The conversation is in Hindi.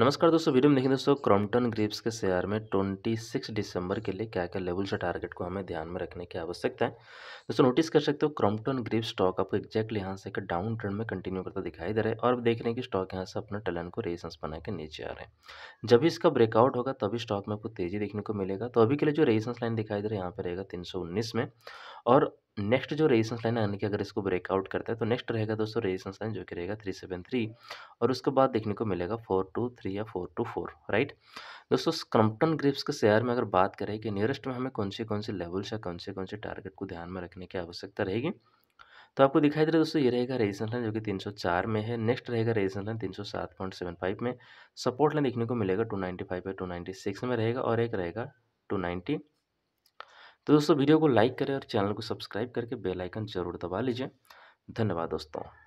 नमस्कार दोस्तों वीडियो में देखें दोस्तों क्रॉम्पटन ग्रीप्स के शेयर में 26 दिसंबर के लिए क्या क्या लेवल्स और टारगेट को हमें ध्यान में रखने की आवश्यकता है दोस्तों नोटिस कर सकते हो क्रॉम्पटन ग्रीप्स स्टॉक आपको एक्जैक्टली यहाँ से एक डाउन ट्रेंड में कंटिन्यू करता दिखाई दे रहा है और देख रहे हैं कि स्टॉक यहाँ से अपना टलन को रेजिस्टेंस बना के नीचे आ रहे हैं जब इसका ब्रेकआउट होगा तभी स्टॉक में आपको तेजी देखने को मिलेगा तो अभी के लिए जो रेजिस्टेंस लाइन दिखाई दे रहा है यहाँ पर रहेगा तीन में और नेक्स्ट जो रेजिस्टेंस लाइन आने यानी कि अगर इसको ब्रेकआउट करता है तो नेक्स्ट रहेगा दोस्तों रेजिस्टेंस लाइन जो कि रहेगा थ्री सेवन थ्री और उसके बाद देखने को मिलेगा फोर टू थ्री या फोर टू फोर राइट दोस्तों क्रम्पटन ग्रिप्स के शेयर में अगर बात करें कि नियरेस्ट में हमें कौन से कौन से लेवल्स या कौन से कौन से टारगेट को ध्यान में रखने की आवश्यकता रहेगी तो आपको दिखाई दे रहा है दोस्तों ये रहेगा रेजिस्टेंस लाइन जो कि चार में है नेक्स्ट रहेगा रेजिस्टेंस लाइन फाइव में सपोर्ट लाइन देखने को मिलेगा फाइव या सिक्स में रहेगा और एक रहेगा नाइन्टी तो दोस्तों वीडियो को लाइक करें और चैनल को सब्सक्राइब करके बेल आइकन जरूर दबा लीजिए धन्यवाद दोस्तों